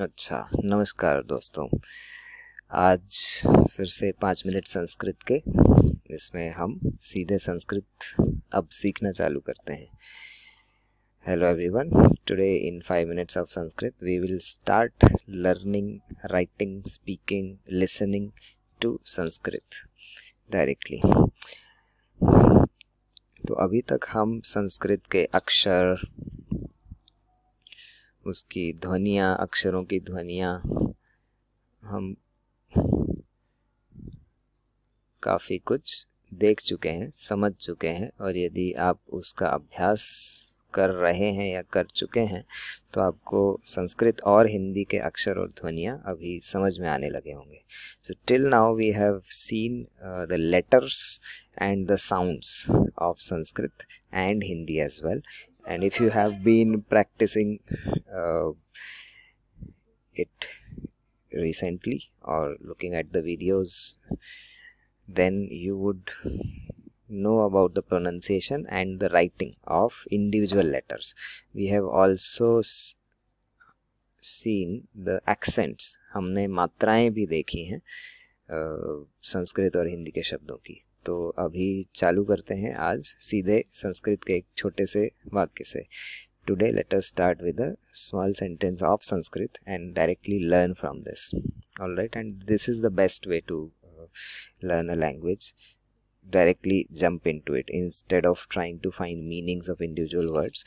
अच्छा नमस्कार दोस्तों आज फिर से पाँच मिनट संस्कृत के इसमें हम सीधे संस्कृत अब सीखना चालू करते हैं hello everyone today in five minutes of Sanskrit we will start learning writing speaking listening to Sanskrit directly तो अभी तक हम संस्कृत के अक्षर उसकी ध्वनियाँ अक्षरों की ध्वनियाँ हम काफ़ी कुछ देख चुके हैं समझ चुके हैं और यदि आप उसका अभ्यास कर रहे हैं या कर चुके हैं तो आपको संस्कृत और हिंदी के अक्षर और ध्वनियाँ अभी समझ में आने लगे होंगे so till now we have seen the letters and the sounds of Sanskrit and Hindi as well and if you have been practicing uh, it recently or looking at the videos then you would know about the pronunciation and the writing of individual letters we have also seen the accents हमने मात्राएं भी देखी हैं संस्कृत और हिंदी के शब्दों की तो अभी चालू करते हैं आज सीधे संस्कृत के एक छोटे से वाक्य से today let us start with a small sentence of Sanskrit and directly learn from this all right and this is the best way to learn a language directly jump into it instead of trying to find meanings of individual words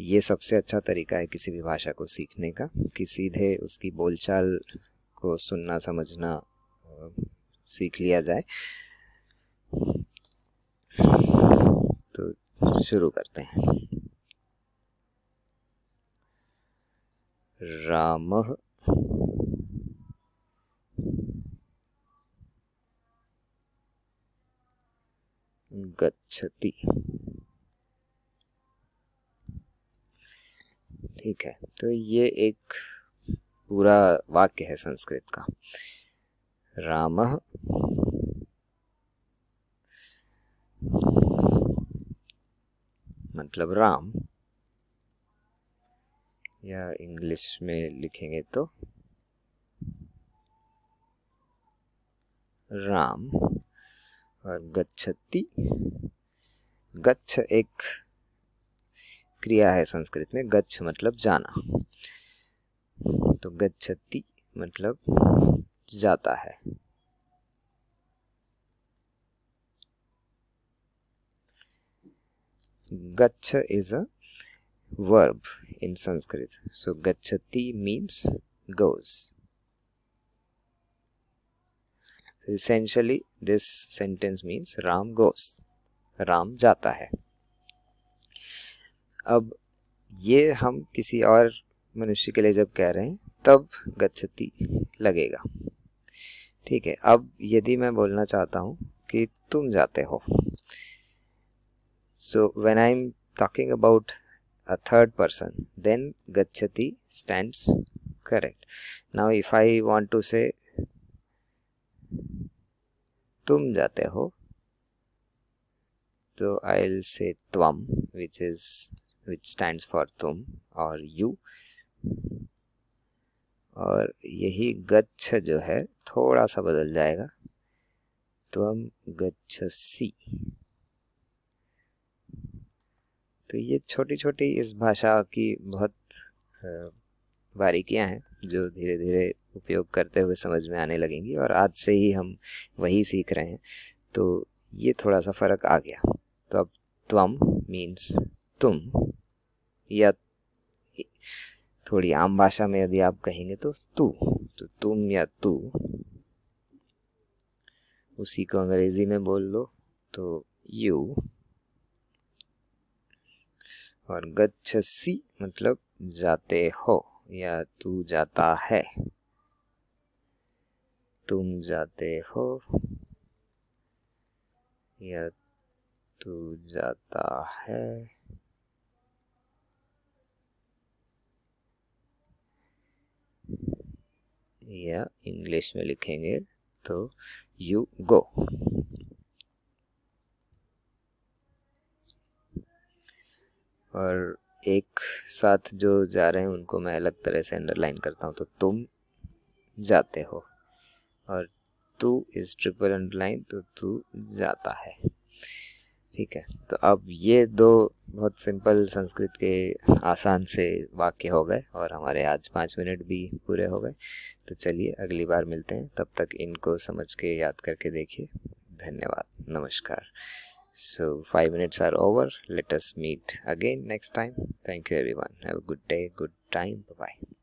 ये सबसे अच्छा तरीका है किसी भी भाषा को सीखने का कि सीधे उसकी बोलचाल को सुनना समझना uh, सीख लिया जाए तो शुरू करते हैं राम गच्छति ठीक है तो ये एक पूरा वाक्य है संस्कृत का राम मतलब राम या इंग्लिश में लिखेंगे तो राम और गच्छति गच्छ एक क्रिया है संस्कृत में गच्छ मतलब जाना तो गच्छति मतलब जाता है Gacha is a verb in Sanskrit. So Gachati means goes. So essentially, this sentence means Ram goes. Ram जाता है अब ये हम किसी और मनुष्य के लिए जब कह रहे हैं तब गच्छति लगेगा ठीक है अब यदि मैं बोलना चाहता हूँ कि तुम जाते हो So when I'm talking about a third person, then Gachati stands correct. Now if I want to say tum jate ho so I'll say tvam which is which stands for tum or you और यही गच्छ जो है थोड़ा सा बदल जाएगा तो हम गच्छ सी तो ये छोटी छोटी इस भाषा की बहुत बारीकियां हैं जो धीरे धीरे उपयोग करते हुए समझ में आने लगेंगी और आज से ही हम वही सीख रहे हैं तो ये थोड़ा सा फ़र्क आ गया तो अब त्वम मीन्स तुम या थोड़ी आम भाषा में यदि आप कहेंगे तो तू तो तुम या तू उसी को अंग्रेज़ी में बोल लो तो यू और गच्छसी मतलब जाते हो या तू जाता है तुम जाते हो या तू जाता है या इंग्लिश में लिखेंगे तो यू गो और एक साथ जो जा रहे हैं उनको मैं अलग तरह से अंडरलाइन करता हूँ तो तुम जाते हो और तू इज ट्रिपल अंडरलाइन तो तू जाता है ठीक है तो अब ये दो बहुत सिंपल संस्कृत के आसान से वाक्य हो गए और हमारे आज पाँच मिनट भी पूरे हो गए तो चलिए अगली बार मिलते हैं तब तक इनको समझ के याद करके देखिए धन्यवाद नमस्कार So, 5 minutes are over. Let us meet again next time. Thank you, everyone. Have a good day, good time. Bye bye.